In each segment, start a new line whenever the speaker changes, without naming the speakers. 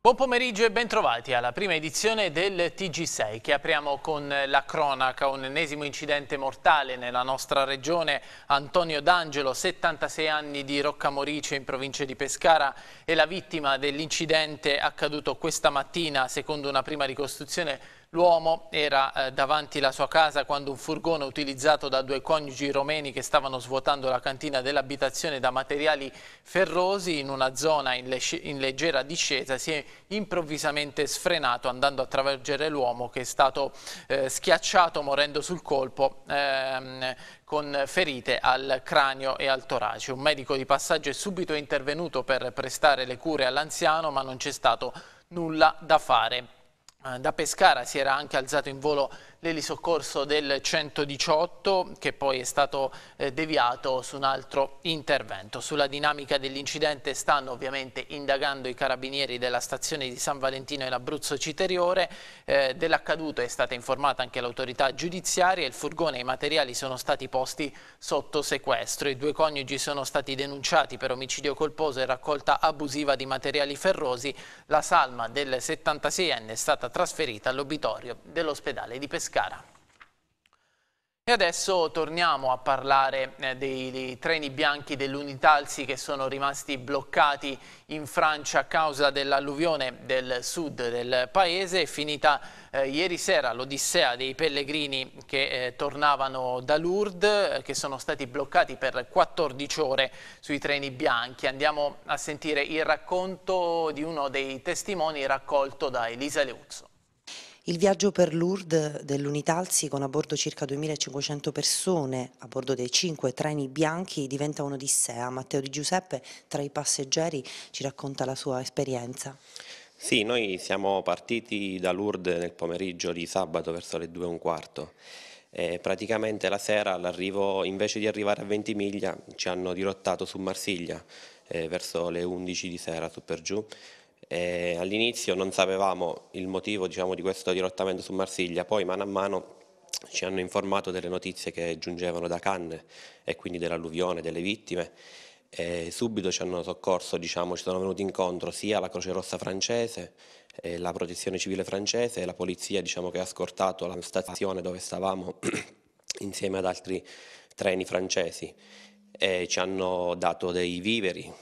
Buon pomeriggio e bentrovati alla prima edizione del TG6 che apriamo con la cronaca, un ennesimo incidente mortale nella nostra regione, Antonio D'Angelo, 76 anni di Roccamorice in provincia di Pescara è la vittima dell'incidente accaduto questa mattina secondo una prima ricostruzione L'uomo era eh, davanti alla sua casa quando un furgone utilizzato da due coniugi romeni che stavano svuotando la cantina dell'abitazione da materiali ferrosi in una zona in, le in leggera discesa si è improvvisamente sfrenato andando a travergere l'uomo che è stato eh, schiacciato morendo sul colpo ehm, con ferite al cranio e al torace. Un medico di passaggio è subito intervenuto per prestare le cure all'anziano ma non c'è stato nulla da fare. Eh, da Pescara si era anche alzato in volo l'elisoccorso del 118 che poi è stato eh, deviato su un altro intervento. Sulla dinamica dell'incidente stanno ovviamente indagando i carabinieri della stazione di San Valentino in Abruzzo Citeriore. Eh, Dell'accaduto è stata informata anche l'autorità giudiziaria il furgone e i materiali sono stati posti sotto sequestro. I due coniugi sono stati denunciati per omicidio colposo e raccolta abusiva di materiali ferrosi. La salma del 76enne è stata trasferita all'obitorio dell'ospedale di Pescara. Pescara. E adesso torniamo a parlare eh, dei, dei treni bianchi dell'Unitalsi che sono rimasti bloccati in Francia a causa dell'alluvione del sud del paese. È finita eh, ieri sera l'odissea dei pellegrini che eh, tornavano da Lourdes, eh, che sono stati bloccati per 14 ore sui treni bianchi. Andiamo a sentire il racconto di uno dei testimoni raccolto da Elisa Leuzzo.
Il viaggio per Lourdes dell'Unitalsi con a bordo circa 2500 persone, a bordo dei cinque treni bianchi, diventa un'odissea. Matteo Di Giuseppe, tra i passeggeri, ci racconta la sua esperienza.
Sì, noi siamo partiti da Lourdes nel pomeriggio di sabato verso le 2 e un quarto. E praticamente la sera all'arrivo, invece di arrivare a Ventimiglia, ci hanno dirottato su Marsiglia eh, verso le 11 di sera su per giù eh, All'inizio non sapevamo il motivo diciamo, di questo dirottamento su Marsiglia, poi mano a mano ci hanno informato delle notizie che giungevano da Cannes e quindi dell'alluvione, delle vittime. E subito ci hanno soccorso, diciamo, ci sono venuti incontro sia la Croce Rossa francese, eh, la Protezione Civile francese e la polizia diciamo, che ha scortato la stazione dove stavamo insieme ad altri treni francesi. E ci hanno dato dei viveri,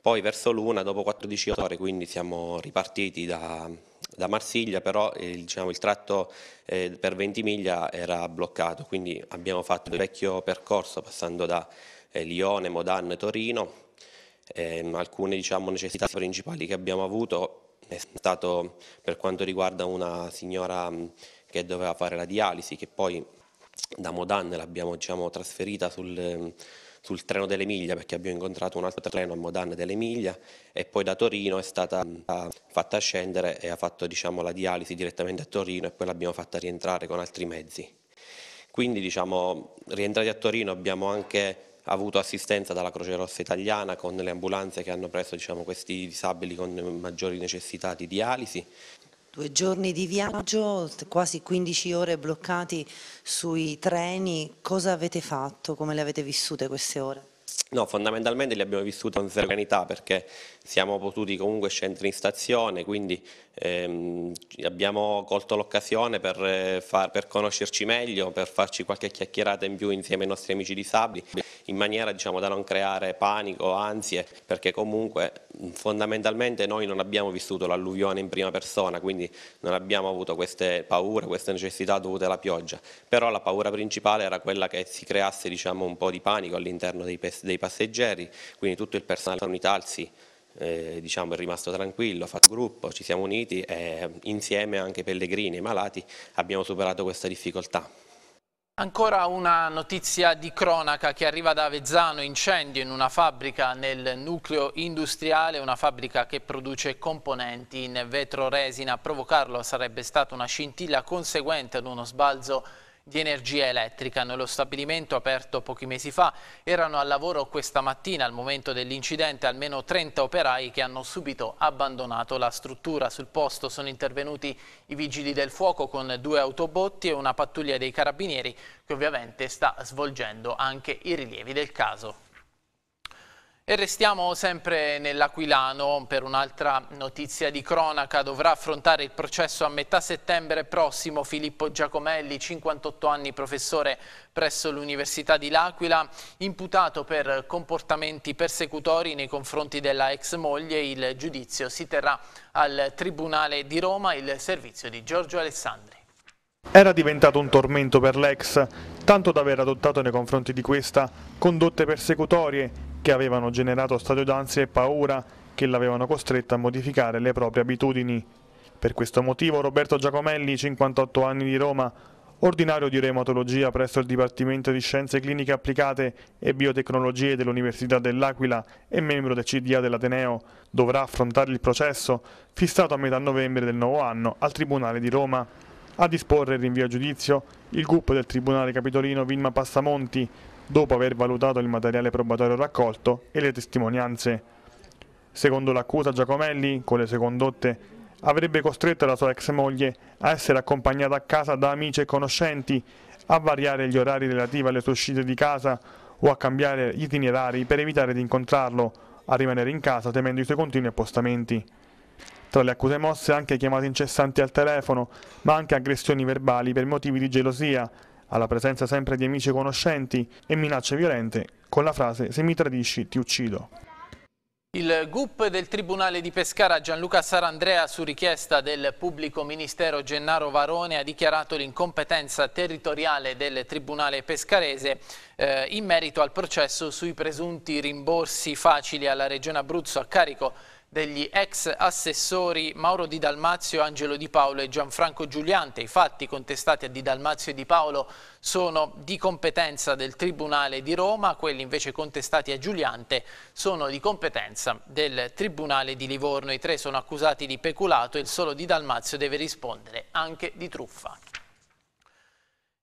poi verso l'una, dopo 14 ore, quindi siamo ripartiti da, da Marsiglia, però eh, diciamo, il tratto eh, per 20 miglia era bloccato, quindi abbiamo fatto il vecchio percorso passando da eh, Lione, Modane, Torino. Ehm, alcune diciamo, necessità principali che abbiamo avuto eh, è stato per quanto riguarda una signora che doveva fare la dialisi, che poi da Modane l'abbiamo diciamo, trasferita sul sul treno dell'Emilia perché abbiamo incontrato un altro treno a Modane dell'Emilia e poi da Torino è stata mm, fatta scendere e ha fatto diciamo, la dialisi direttamente a Torino e poi l'abbiamo fatta rientrare con altri mezzi. Quindi diciamo, rientrati a Torino abbiamo anche avuto assistenza dalla Croce Rossa Italiana con le ambulanze che hanno preso diciamo, questi disabili con maggiori necessità di dialisi.
Due giorni di viaggio, quasi 15 ore bloccati sui treni, cosa avete fatto? Come le avete vissute queste ore?
No, fondamentalmente le abbiamo vissute con serenità perché siamo potuti comunque scendere in stazione, quindi ehm, abbiamo colto l'occasione per, eh, per, conoscerci meglio, per farci qualche chiacchierata in più insieme ai nostri amici di Sabri in maniera diciamo, da non creare panico, ansie, perché comunque fondamentalmente noi non abbiamo vissuto l'alluvione in prima persona, quindi non abbiamo avuto queste paure, queste necessità dovute alla pioggia, però la paura principale era quella che si creasse diciamo, un po' di panico all'interno dei, dei, passeggeri, quindi tutto il personale sanitario si eh, diciamo, è rimasto tranquillo, ha fatto gruppo, ci siamo uniti e insieme anche pellegrini e i malati abbiamo superato questa difficoltà.
Ancora una notizia di cronaca che arriva da Avezzano, incendio in una fabbrica nel nucleo industriale, una fabbrica che produce componenti in vetro resina. A provocarlo sarebbe stata una scintilla conseguente ad uno sbalzo di energia elettrica. Nello stabilimento aperto pochi mesi fa erano al lavoro questa mattina al momento dell'incidente almeno 30 operai che hanno subito abbandonato la struttura. Sul posto sono intervenuti i vigili del fuoco con due autobotti e una pattuglia dei carabinieri che ovviamente sta svolgendo anche i rilievi del caso. E restiamo sempre nell'Aquilano per un'altra notizia di cronaca. Dovrà affrontare il processo a metà settembre prossimo Filippo Giacomelli, 58 anni, professore presso l'Università di L'Aquila, imputato per comportamenti persecutori nei confronti della ex moglie. Il giudizio si terrà al Tribunale di Roma, il servizio di Giorgio Alessandri.
Era diventato un tormento per l'ex, tanto da aver adottato nei confronti di questa condotte persecutorie che avevano generato stato d'ansia e paura che l'avevano costretta a modificare le proprie abitudini. Per questo motivo Roberto Giacomelli, 58 anni di Roma, ordinario di reumatologia presso il Dipartimento di Scienze Cliniche Applicate e Biotecnologie dell'Università dell'Aquila e membro del CDA dell'Ateneo, dovrà affrontare il processo fissato a metà novembre del nuovo anno al Tribunale di Roma. A disporre il rinvio a giudizio il GUP del Tribunale Capitolino Vilma Passamonti, dopo aver valutato il materiale probatorio raccolto e le testimonianze. Secondo l'accusa Giacomelli, con le sue condotte, avrebbe costretto la sua ex moglie a essere accompagnata a casa da amici e conoscenti, a variare gli orari relativi alle sue uscite di casa o a cambiare gli itinerari per evitare di incontrarlo, a rimanere in casa temendo i suoi continui appostamenti. Tra le accuse mosse anche chiamate incessanti al telefono, ma anche aggressioni verbali per motivi di gelosia, alla presenza sempre di amici e conoscenti e minacce violente con la frase se mi tradisci ti uccido.
Il GUP del Tribunale di Pescara Gianluca Sarandrea su richiesta del pubblico ministero Gennaro Varone ha dichiarato l'incompetenza territoriale del Tribunale pescarese eh, in merito al processo sui presunti rimborsi facili alla Regione Abruzzo a carico degli ex assessori Mauro Di Dalmazio, Angelo Di Paolo e Gianfranco Giuliante. I fatti contestati a Di Dalmazio e Di Paolo sono di competenza del Tribunale di Roma, quelli invece contestati a Giuliante sono di competenza del Tribunale di Livorno. I tre sono accusati di peculato e il solo Di Dalmazio deve rispondere anche di truffa.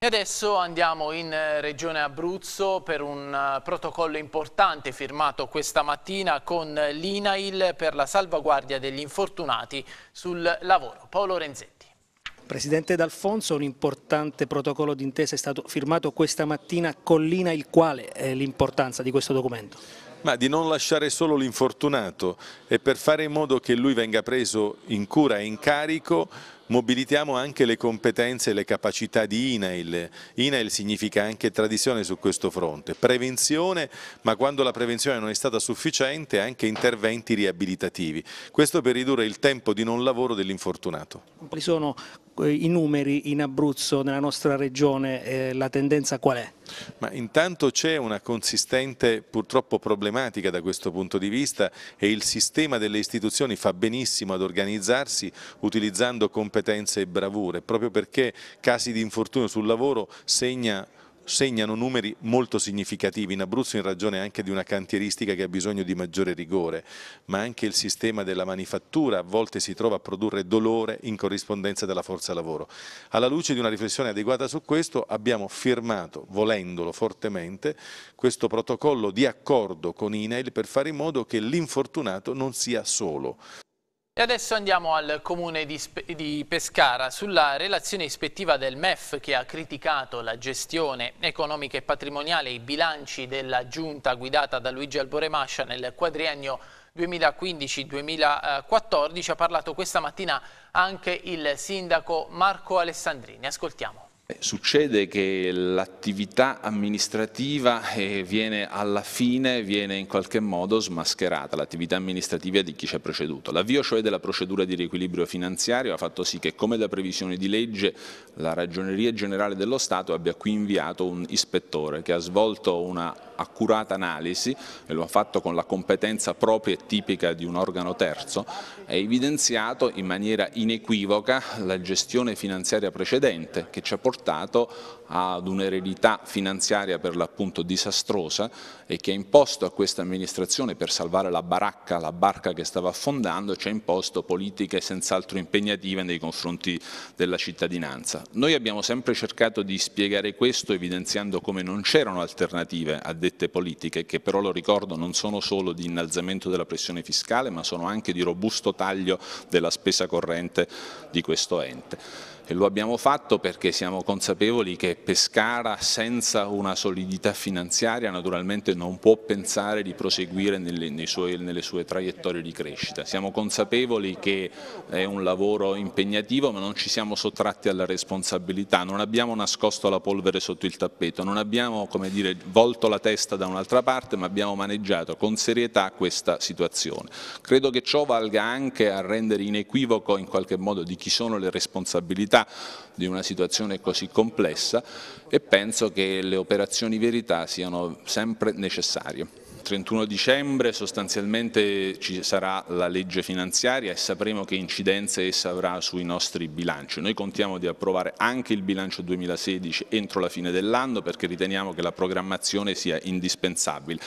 E adesso andiamo in eh, regione Abruzzo per un eh, protocollo importante firmato questa mattina con eh, l'INAIL per la salvaguardia degli infortunati sul lavoro. Paolo Renzetti.
Presidente D'Alfonso, un importante protocollo d'intesa è stato firmato questa mattina con l'INAIL. Quale è l'importanza di questo documento?
ma di non lasciare solo l'infortunato e per fare in modo che lui venga preso in cura e in carico mobilitiamo anche le competenze e le capacità di INAIL. INAIL significa anche tradizione su questo fronte, prevenzione, ma quando la prevenzione non è stata sufficiente anche interventi riabilitativi. Questo per ridurre il tempo di non lavoro dell'infortunato.
Quali sono eh, i numeri in Abruzzo, nella nostra regione, la tendenza qual è?
Ma intanto c'è una consistente purtroppo problematica da questo punto di vista e il sistema delle istituzioni fa benissimo ad organizzarsi utilizzando competenze competenze e bravure, proprio perché casi di infortunio sul lavoro segna segnano numeri molto significativi in Abruzzo in ragione anche di una cantieristica che ha bisogno di maggiore rigore, ma anche il sistema della manifattura a volte si trova a produrre dolore in corrispondenza della forza lavoro. Alla luce di una riflessione adeguata su questo abbiamo firmato, volendolo fortemente, questo protocollo di accordo con INAIL per fare in modo che l'infortunato non sia solo.
E adesso andiamo al comune di, di, Pescara sulla relazione ispettiva del MEF che ha criticato la gestione economica e patrimoniale e i bilanci della giunta guidata da Luigi Alboremascia nel quadriennio 2015-2014. Ha parlato questa mattina anche il sindaco Marco Alessandrini. Ascoltiamo.
Succede che l'attività amministrativa eh, viene alla fine, viene in qualche modo smascherata, l'attività amministrativa di chi ci ha preceduto. L'avvio cioè della procedura di riequilibrio finanziario ha fatto sì che come da previsione di legge la Ragioneria Generale dello Stato abbia qui inviato un ispettore che ha svolto una accurata analisi e lo ha fatto con la competenza propria e tipica di un organo terzo e ha evidenziato in maniera inequivoca la gestione finanziaria precedente che ci ha portato portato ad un'eredità finanziaria per l'appunto disastrosa e che ha imposto a questa amministrazione per salvare la baracca, la barca che stava affondando, ci ha imposto politiche senz'altro impegnative nei confronti della cittadinanza. Noi abbiamo sempre cercato di spiegare questo evidenziando come non c'erano alternative a dette politiche che però lo ricordo non sono solo di innalzamento della pressione fiscale ma sono anche di robusto taglio della spesa corrente di questo ente e lo abbiamo fatto perché siamo consapevoli che Pescara senza una solidità finanziaria naturalmente non può pensare di proseguire nelle, suoi, nelle sue traiettorie di crescita. Siamo consapevoli che è un lavoro impegnativo ma non ci siamo sottratti alla responsabilità, non abbiamo nascosto la polvere sotto il tappeto, non abbiamo dire, volto la testa da un'altra parte ma abbiamo maneggiato con serietà questa situazione. Credo che ciò valga anche a rendere inequivoco in qualche modo di chi sono le responsabilità complessità di una situazione così complessa e penso che le operazioni verità siano sempre necessarie. 31 dicembre sostanzialmente ci sarà la legge finanziaria e sapremo che incidenze essa avrà sui nostri bilanci. Noi contiamo di approvare anche il bilancio 2016 entro la fine dell'anno perché riteniamo che la programmazione sia indispensabile.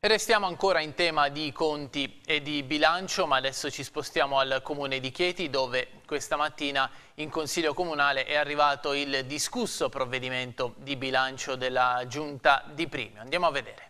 Restiamo ancora in tema di conti e di bilancio, ma adesso ci spostiamo al comune di Chieti, dove questa mattina in consiglio comunale è arrivato il discusso provvedimento di bilancio della giunta di Primio. Andiamo a vedere.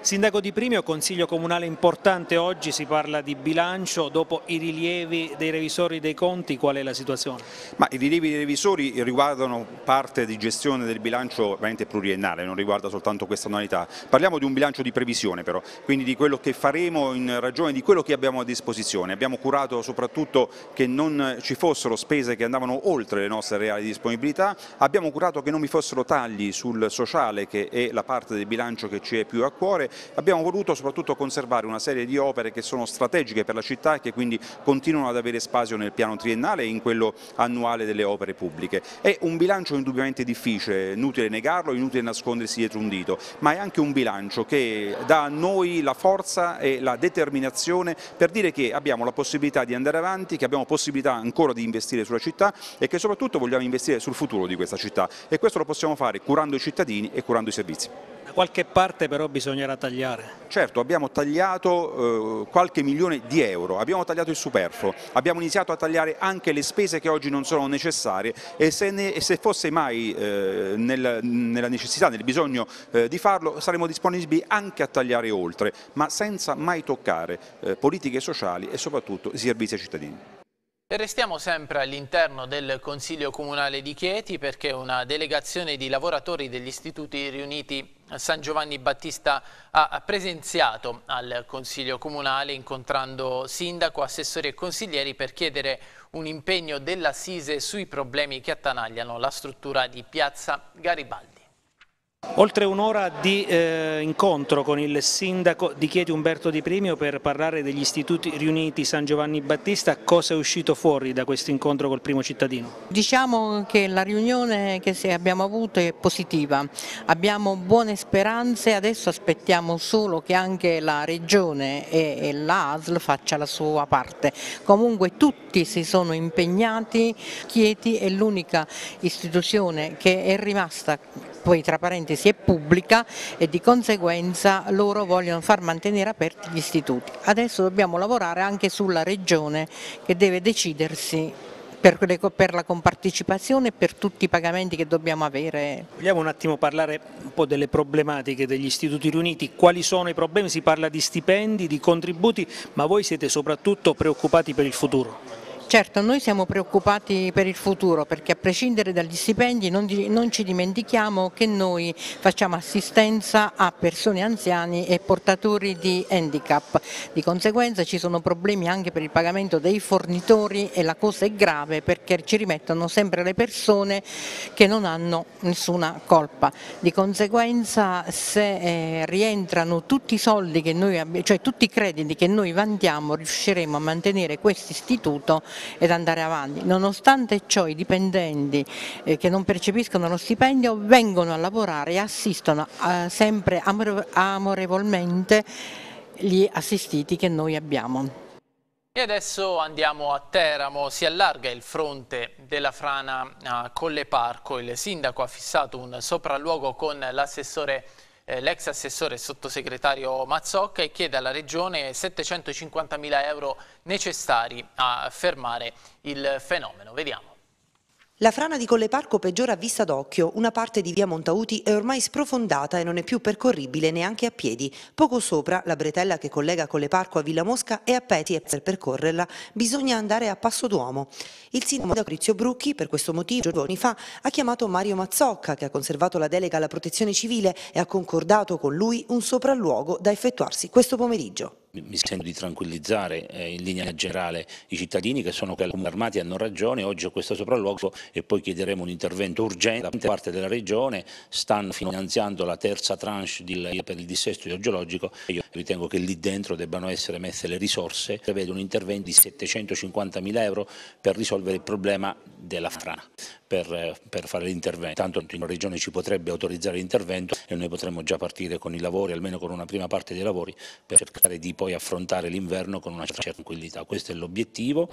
Sindaco Di Primio, Consiglio Comunale importante oggi, si parla di bilancio, dopo i rilievi dei revisori dei conti qual è la situazione? Ma I rilievi dei revisori
riguardano parte di gestione del bilancio veramente pluriennale, non riguarda soltanto questa annualità, parliamo di un bilancio di previsione però, quindi di quello che faremo in ragione di quello che abbiamo a disposizione, abbiamo curato soprattutto che non ci fossero spese che andavano oltre le nostre reali disponibilità, abbiamo curato che non vi fossero tagli sul sociale che è la parte del bilancio che ci è più a cuore, Pittore, abbiamo voluto soprattutto conservare una serie di opere che sono strategiche per la città e che quindi continuano ad avere spazio nel piano triennale e in quello annuale delle opere pubbliche. È un bilancio indubbiamente difficile, inutile negarlo, inutile nascondersi dietro un dito, ma è anche un bilancio che dà a noi la forza e la determinazione per dire che abbiamo la possibilità di andare avanti, che abbiamo possibilità ancora di investire sulla città e che soprattutto vogliamo investire sul futuro di questa città e questo lo possiamo fare curando i cittadini e curando i servizi qualche parte però bisognerà tagliare. Certo, abbiamo tagliato eh, qualche milione di euro, abbiamo tagliato il superfluo, abbiamo iniziato a tagliare anche le spese che oggi non sono necessarie e se, ne, e se fosse mai eh, nel, nella necessità, nel bisogno eh, di farlo, saremo disponibili anche a tagliare oltre, ma senza mai toccare eh, politiche sociali e soprattutto servizi ai cittadini.
Restiamo sempre all'interno del Consiglio Comunale di Chieti perché una delegazione di lavoratori degli istituti riuniti San Giovanni Battista ha presenziato al Consiglio Comunale incontrando sindaco, assessori e consiglieri per chiedere un impegno dell'Assise sui problemi che attanagliano la struttura di Piazza Garibaldi.
Oltre un'ora di eh, incontro con il sindaco di Chieti Umberto Di Primio per parlare degli istituti riuniti San Giovanni Battista, cosa è uscito fuori da questo incontro col primo cittadino?
Diciamo che la riunione che abbiamo avuto è positiva, abbiamo buone speranze, adesso aspettiamo solo che anche la regione e, e l'ASL faccia la sua parte, comunque tutti si sono impegnati, Chieti è l'unica istituzione che è rimasta poi tra parentesi è pubblica e di conseguenza loro vogliono far mantenere aperti gli istituti. Adesso dobbiamo lavorare anche sulla regione che deve decidersi per, la compartecipazione e per tutti i pagamenti che dobbiamo avere.
Vogliamo un attimo parlare un po' delle problematiche degli istituti riuniti, quali sono i problemi? Si parla di stipendi, di contributi, ma voi siete soprattutto preoccupati per il futuro.
Certo, noi siamo preoccupati per il futuro perché a prescindere dagli stipendi non, di, non, ci dimentichiamo che noi facciamo assistenza a persone anziane e portatori di handicap. Di conseguenza ci sono problemi anche per il pagamento dei fornitori e la cosa è grave perché ci rimettono sempre le persone che non hanno nessuna colpa. Di conseguenza se eh, rientrano tutti i soldi che noi abbiamo, cioè tutti i crediti che noi vantiamo riusciremo a mantenere questo istituto ed andare avanti. Nonostante ciò i dipendenti eh, che non percepiscono lo stipendio vengono a lavorare e assistono eh, sempre amorevolmente gli assistiti che noi abbiamo.
E adesso andiamo a Teramo, si allarga il fronte della frana a eh, Colle Parco, il sindaco ha fissato un sopralluogo con l'assessore eh, l'ex assessore e sottosegretario Mazzocca e chiede alla Regione 750 mila euro necessari a fermare il fenomeno. Vediamo.
La frana di Colleparco peggiora a vista d'occhio, una parte di via Montauti è ormai sprofondata e non è più percorribile neanche a piedi. Poco sopra, la bretella che collega Colleparco a Villa Mosca è a Peti e per percorrerla bisogna andare a Passo Duomo. Il sindaco Crizio Brucchi, per questo motivo, giorni fa, ha chiamato Mario Mazzocca, che ha conservato la delega alla protezione civile e ha concordato con lui un sopralluogo da effettuarsi questo pomeriggio
mi sento di tranquillizzare eh, in linea generale i cittadini che sono allarmati hanno ragione, oggi ho questo sopralluogo e poi chiederemo un intervento urgente da parte della Regione, stanno finanziando la terza tranche di, per il dissesto geologico io ritengo che lì dentro debbano essere messe le risorse, prevede un intervento di 750 mila euro per risolvere il problema della frana, per, per fare l'intervento, tanto la Regione ci potrebbe autorizzare l'intervento e noi potremmo già partire con i lavori, almeno con una prima parte dei lavori, per cercare di poi affrontare l'inverno con una certa tranquillità. Questo è l'obiettivo,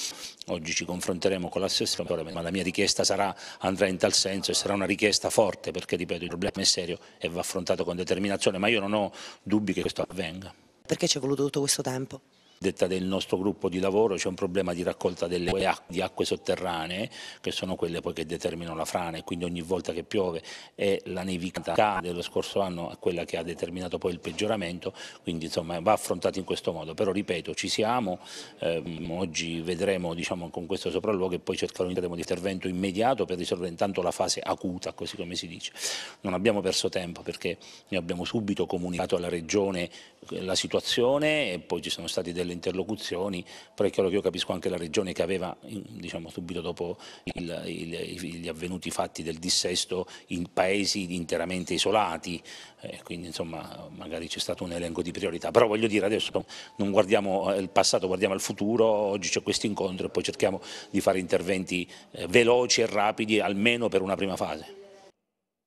oggi ci confronteremo con l'assessore, ma la mia richiesta sarà, andrà in tal senso e sarà una richiesta forte perché, ripeto, il problema è serio e va affrontato con determinazione, ma io non ho dubbi che questo avvenga.
Perché ci è voluto tutto questo tempo?
detta del nostro gruppo di lavoro, c'è un problema di raccolta delle acque, di acque sotterranee, che sono quelle poi che determinano la frana e quindi ogni volta che piove è la nevicata dello scorso anno quella che ha determinato poi il peggioramento, quindi insomma va affrontato in questo modo, però ripeto ci siamo, ehm, oggi vedremo diciamo, con questo sopralluogo e poi cercheremo di intervento immediato per risolvere intanto la fase acuta, così come si dice. Non abbiamo perso tempo perché noi abbiamo subito comunicato alla Regione eh, la situazione e poi ci sono stati delle delle interlocuzioni, però è chiaro che io capisco anche la Regione che aveva, diciamo, subito dopo il, il, gli avvenuti fatti del dissesto, in paesi interamente isolati, eh, quindi insomma magari c'è stato un elenco di priorità, però voglio dire adesso non guardiamo eh, il passato, guardiamo al futuro, oggi c'è questo incontro e poi cerchiamo di fare interventi eh, veloci e rapidi almeno per una prima fase.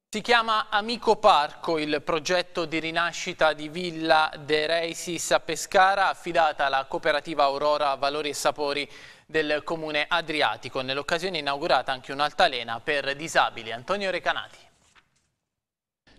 Si chiama Amico Parco, il progetto di rinascita di Villa De Reisis a Pescara, affidata alla cooperativa Aurora Valori e Sapori del comune adriatico. Nell'occasione inaugurata anche un'altalena per disabili. Antonio Recanati.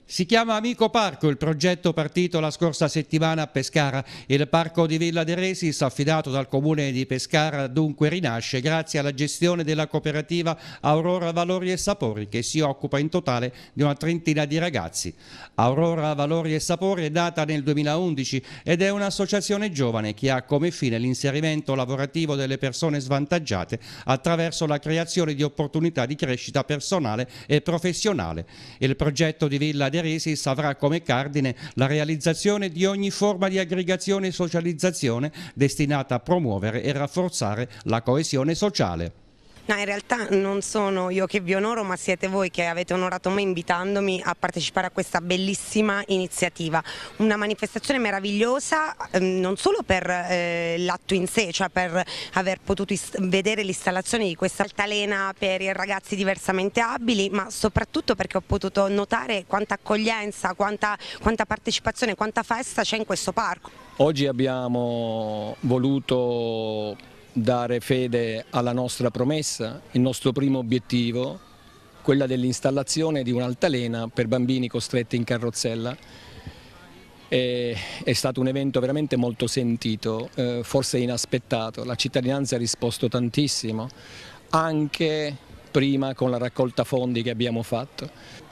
Si chiama Amico Parco il progetto partito la scorsa settimana a Pescara. Il parco di Villa De Resis, affidato dal comune di Pescara, dunque rinasce grazie alla gestione della cooperativa Aurora Valori e Sapori, che si occupa in totale di una trentina di ragazzi. Aurora Valori e Sapori è nata nel 2011 ed è un'associazione giovane che ha come fine l'inserimento lavorativo delle persone svantaggiate attraverso la creazione di opportunità di crescita personale e professionale. Il progetto di Villa De Derisi avrà come cardine la realizzazione di ogni forma di aggregazione e socializzazione destinata a promuovere e rafforzare la coesione sociale.
No, in realtà non sono io che vi onoro, ma siete voi che avete onorato me invitandomi a partecipare a questa bellissima iniziativa. Una manifestazione meravigliosa ehm, non solo per eh, l'atto in sé, cioè per aver potuto vedere l'installazione di questa altalena per i ragazzi diversamente abili, ma soprattutto perché ho potuto notare quanta accoglienza, quanta, quanta partecipazione, quanta festa c'è in questo parco.
Oggi abbiamo voluto dare fede alla nostra promessa, il nostro primo obiettivo, quella dell'installazione di un'altalena per bambini costretti in carrozzella. E è stato un evento veramente molto sentito, eh, forse inaspettato, la cittadinanza ha risposto tantissimo, anche prima con la raccolta fondi che abbiamo fatto.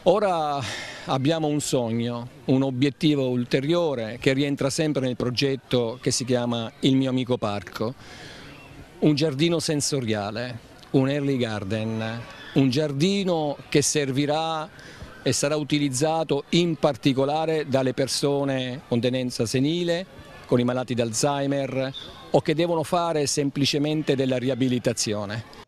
Ora abbiamo un sogno, un obiettivo ulteriore che rientra sempre nel progetto che si chiama Il mio amico parco un giardino sensoriale, un early garden, un giardino che servirà e sarà utilizzato in particolare dalle persone con tenenza senile, con i malati d'Alzheimer o che devono fare semplicemente della riabilitazione.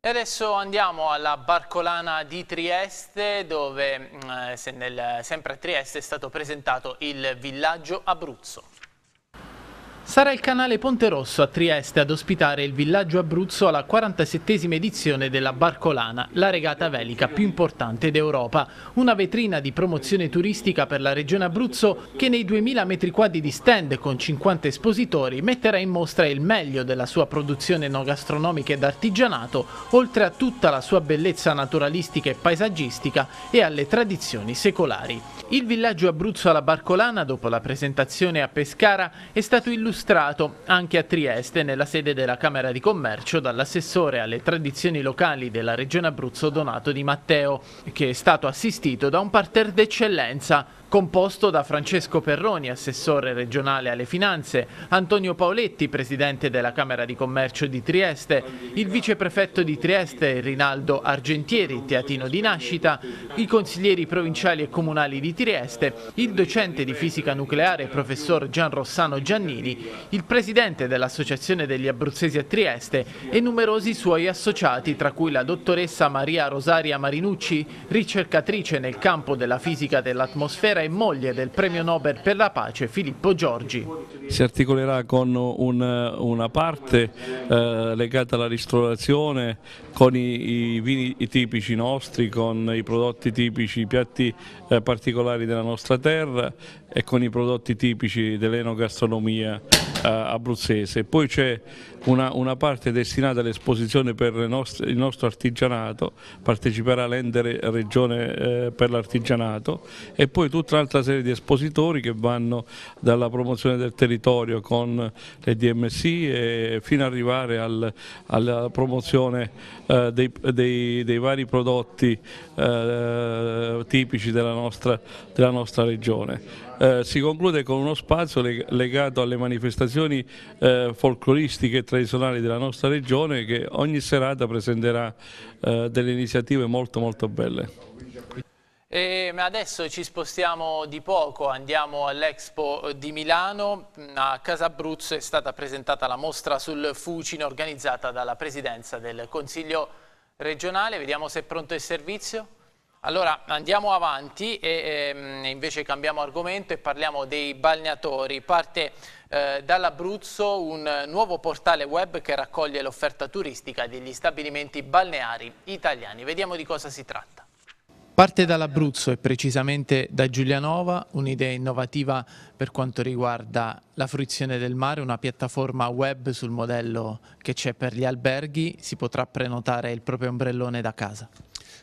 E adesso andiamo alla Barcolana di Trieste dove eh, nel, sempre a Trieste è stato presentato il villaggio Abruzzo. Sarà il canale Ponte Rosso a Trieste ad ospitare il villaggio Abruzzo alla 47esima edizione della Barcolana, la regata velica più importante d'Europa. Una vetrina di promozione turistica per la regione Abruzzo che nei 2000 metri quadri di stand con 50 espositori metterà in mostra il meglio della sua produzione no gastronomica ed artigianato, oltre a tutta la sua bellezza naturalistica e paesaggistica e alle tradizioni secolari. Il villaggio Abruzzo alla Barcolana, dopo la presentazione a Pescara, è stato illustrato illustrato anche a Trieste, nella sede della Camera di Commercio, dall'assessore alle tradizioni locali della Regione Abruzzo Donato Di Matteo, che è stato assistito da un parterre d'eccellenza composto da Francesco Perroni, assessore regionale alle finanze, Antonio Paoletti, presidente della Camera di Commercio di Trieste, il viceprefetto di Trieste Rinaldo Argentieri, teatino di nascita, i consiglieri provinciali e comunali di Trieste, il docente di fisica nucleare professor Gian Rossano Giannini il presidente dell'Associazione degli Abruzzesi a Trieste e numerosi suoi associati, tra cui la dottoressa Maria Rosaria Marinucci, ricercatrice nel campo della fisica dell'atmosfera e moglie del premio Nobel per la pace Filippo Giorgi.
Si articolerà con un, una parte eh, legata alla ristorazione, con i, i vini tipici nostri, con i prodotti tipici, i piatti eh, particolari della nostra terra, e con i prodotti tipici dell'enogastronomia eh, abruzzese. Poi c'è una, una, parte destinata all'esposizione per nostre, il nostro artigianato, parteciperà l'Ende Regione eh, per l'Artigianato e poi tutta un'altra serie di espositori che vanno dalla promozione del territorio con le DMC fino ad arrivare al, alla promozione eh, dei, dei, dei, vari prodotti eh, tipici della nostra, della nostra regione eh, si conclude con uno spazio leg legato alle manifestazioni eh, folcloristiche e tradizionali della nostra regione che ogni serata presenterà eh, delle iniziative molto molto belle.
E adesso ci spostiamo di poco, andiamo all'Expo di Milano, mm, a Casabruzzo è stata presentata la mostra sul Fucino organizzata dalla Presidenza del Consiglio regionale, vediamo se è pronto il servizio. Allora andiamo avanti e ehm, invece cambiamo argomento e parliamo dei balneatori. Parte eh, dall'Abruzzo un nuovo portale web che raccoglie l'offerta turistica degli stabilimenti balneari italiani. Vediamo di cosa si tratta. Parte dall'Abruzzo e precisamente da Giulianova, un'idea innovativa per quanto riguarda la fruizione del mare, una piattaforma web sul modello che c'è per gli alberghi, si potrà prenotare il proprio ombrellone da casa.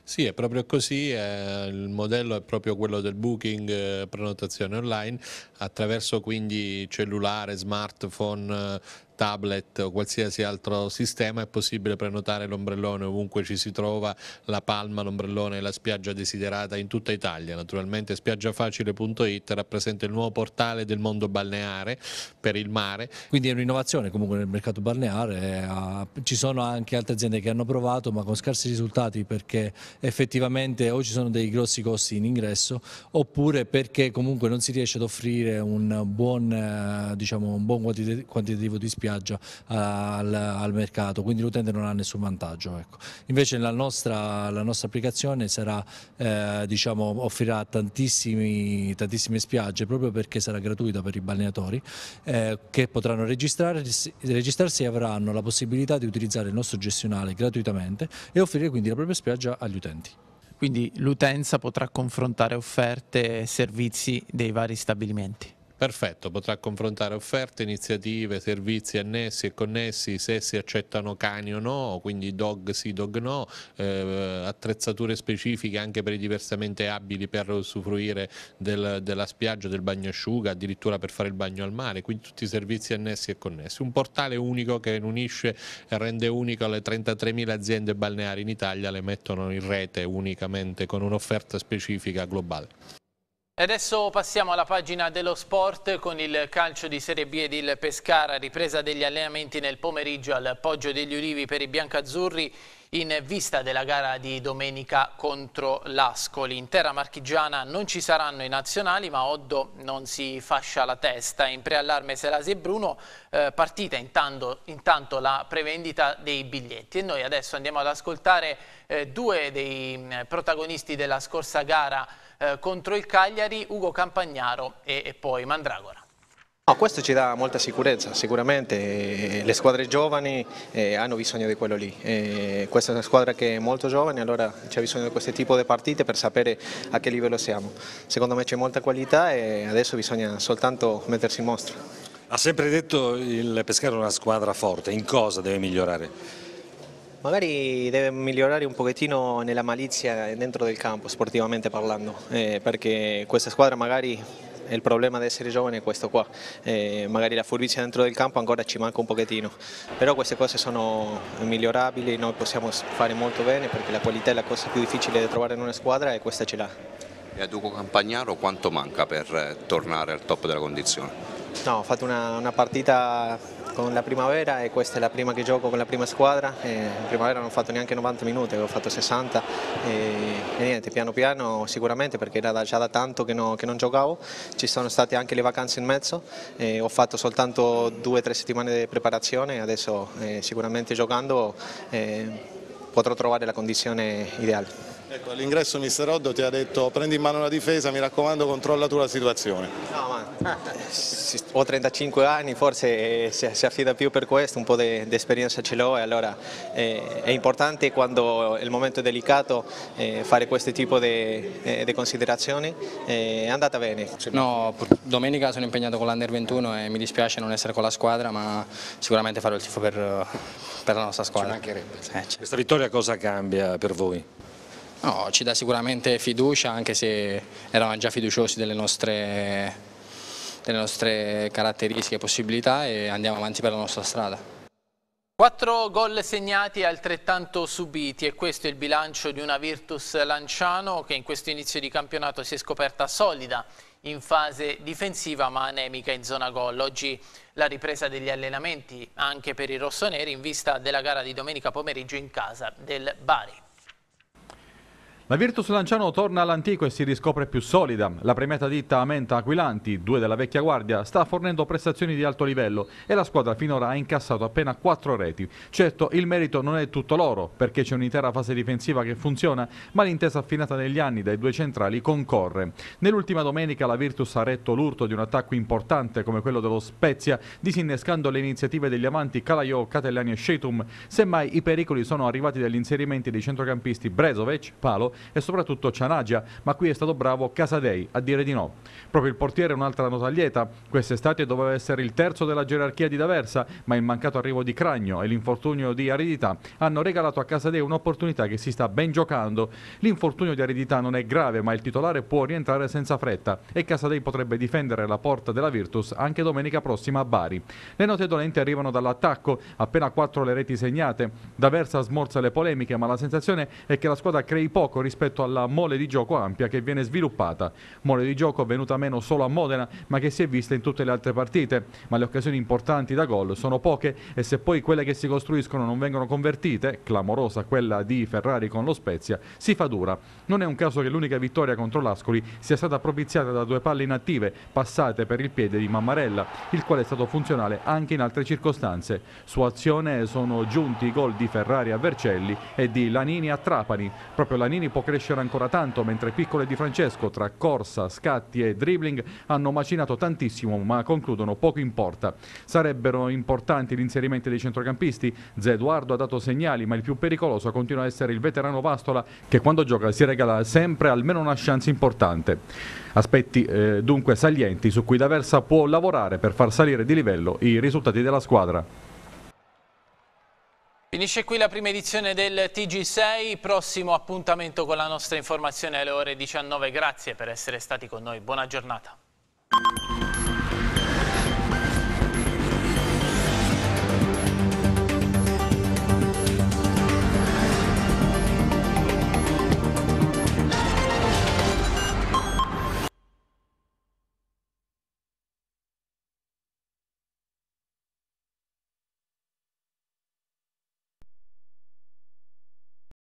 Sì, è proprio così, il modello è proprio quello del booking, eh, prenotazione online, attraverso quindi cellulare, smartphone, tablet o qualsiasi altro sistema è possibile prenotare l'ombrellone ovunque ci si trova, la palma, l'ombrellone e la spiaggia desiderata in tutta Italia. Naturalmente spiaggiafacile.it rappresenta il nuovo portale del mondo balneare per il mare. Quindi è un'innovazione comunque nel mercato balneare, eh, ci sono anche altre aziende che hanno provato ma con scarsi risultati perché effettivamente o ci sono dei grossi costi in ingresso oppure perché comunque non si riesce ad offrire un buon, eh, diciamo, un buon quantitativo di spiaggia spiaggia al, al mercato, quindi l'utente non ha nessun vantaggio. Ecco. Invece la nostra, la nostra applicazione sarà, eh, diciamo, offrirà tantissime spiagge proprio perché sarà gratuita per i balneatori eh, che potranno registrarsi, registrarsi e avranno la possibilità di utilizzare il nostro gestionale gratuitamente e offrire quindi la propria spiaggia agli utenti.
Quindi l'utenza potrà confrontare offerte e servizi dei vari stabilimenti.
Perfetto, potrà confrontare offerte, iniziative, servizi annessi e connessi, se si accettano cani o no, quindi dog sì, dog no, eh, attrezzature specifiche anche per i diversamente abili per usufruire del, della spiaggia, del bagnasciuga, addirittura per fare il bagno al mare, quindi tutti i servizi annessi e connessi. Un portale unico che unisce e rende unico le 33.000 aziende balneari in Italia, le mettono in rete unicamente con un'offerta specifica globale.
E adesso passiamo alla pagina dello sport con il calcio di Serie B ed il Pescara, ripresa degli allenamenti nel pomeriggio al Poggio degli Ulivi per i biancazzurri in vista della gara di domenica contro l'Ascoli. In terra marchigiana non ci saranno i nazionali, ma Oddo non si fascia la testa. In preallarme Serasi e Bruno, eh, partita intanto, intanto, la prevendita dei biglietti. E noi adesso andiamo ad ascoltare eh, due dei mm, protagonisti della scorsa gara eh, contro il Cagliari, Ugo Campagnaro e, e poi Mandragora.
No, questo ci dà molta sicurezza, sicuramente eh, le squadre giovani eh, hanno bisogno di quello lì, questa è una squadra che è molto giovane, allora c'è bisogno di questo tipo di partite per sapere a che livello siamo, secondo me c'è molta qualità e adesso bisogna soltanto mettersi in mostra. Ha sempre detto il Pescara è una squadra forte, in cosa deve migliorare? Magari deve migliorare un pochettino nella malizia dentro del campo, sportivamente parlando, eh, perché questa squadra magari il problema di essere giovane è questo qua, eh, magari la furbizia dentro del campo ancora ci manca un pochettino, però queste cose sono migliorabili, noi possiamo fare molto bene perché la qualità è la cosa più difficile da trovare in una squadra e questa ce l'ha. E a Duco Campagnaro quanto manca per tornare al top della condizione? No, ho fatto una, una partita con la primavera e questa è la prima che gioco con la prima squadra, eh, in primavera non ho fatto neanche 90 minuti, ho fatto 60 e, e niente, piano piano sicuramente perché era già da tanto che, no, che, non giocavo, ci sono state anche le vacanze in mezzo, ho fatto soltanto due o tre settimane di preparazione, adesso eh, sicuramente giocando eh, potrò trovare la condizione ideale.
Ecco, all'ingresso mister Roddo ti ha detto prendi in mano la difesa, mi raccomando controlla tu la situazione.
No, ma... ho 35 anni, forse eh, si, affida più per questo, un po' di esperienza ce l'ho e allora eh, è importante quando il momento è delicato eh, fare questo tipo di considerazioni. È andata bene. No, domenica sono impegnato con l'Under 21 e mi dispiace non essere con la squadra, ma sicuramente farò il tifo per, per la nostra squadra. Ci mancherebbe. Certo. Questa vittoria cosa cambia per voi? No, ci dà sicuramente fiducia anche se eravamo già fiduciosi delle nostre, delle nostre caratteristiche e possibilità e andiamo avanti per la nostra strada.
Quattro gol segnati e altrettanto subiti e questo è il bilancio di una Virtus Lanciano che in questo inizio di campionato si è scoperta solida in fase difensiva ma anemica in zona gol. Oggi la ripresa degli allenamenti anche per i rossoneri in vista della gara di domenica pomeriggio in casa del Bari.
La Virtus Lanciano torna all'antico e si riscopre più solida. La premiata ditta Amenta Aquilanti, due della vecchia guardia, sta fornendo prestazioni di alto livello e la squadra finora ha incassato appena quattro reti. Certo, il merito non è tutto loro, perché c'è un'intera fase difensiva che funziona, ma l'intesa affinata negli anni dai due centrali concorre. Nell'ultima domenica la Virtus ha retto l'urto di un attacco importante come quello dello Spezia, disinnescando le iniziative degli amanti Calaiò, Catellani e Shetum. Semmai i pericoli sono arrivati dagli inserimenti dei centrocampisti Brezovic, Palo e soprattutto Cianagia, ma qui è stato bravo Casadei a dire di no. Proprio il portiere è un'altra nota lieta, quest'estate doveva essere il terzo della gerarchia di D'Aversa, ma il mancato arrivo di Cragno e l'infortunio di Aridità hanno regalato a Casadei un'opportunità che si sta ben giocando. L'infortunio di Aridità non è grave, ma il titolare può rientrare senza fretta e Casadei potrebbe difendere la porta della Virtus anche domenica prossima a Bari. Le note dolenti arrivano dall'attacco, appena 4 le reti segnate. D'Aversa smorza le polemiche, ma la sensazione è che la squadra crei poco rispetto alla mole di gioco ampia che viene sviluppata. Mole di gioco venuta meno solo a Modena, ma che si è vista in tutte le altre partite. Ma le occasioni importanti da gol sono poche e se poi quelle che si costruiscono non vengono convertite, clamorosa quella di Ferrari con lo Spezia, si fa dura. Non è un caso che l'unica vittoria contro l'Ascoli sia stata propiziata da due palle inattive passate per il piede di Mammarella, il quale è stato funzionale anche in altre circostanze. Su azione sono giunti i gol di Ferrari a Vercelli e di Lanini a Trapani. Proprio Lanini può crescere ancora tanto, mentre piccole di Francesco tra corsa, scatti e dribbling hanno macinato tantissimo ma concludono poco in porta. Sarebbero importanti l'inserimento dei centrocampisti, Zeduardo ha dato segnali ma il più pericoloso continua a essere il veterano Vastola che quando gioca si regala sempre almeno una chance importante. Aspetti eh, dunque salienti su cui D'Aversa può lavorare per far salire di livello i risultati della squadra.
Finisce qui la prima edizione del TG6, prossimo appuntamento con la nostra informazione alle ore 19. Grazie per essere stati con noi, buona giornata.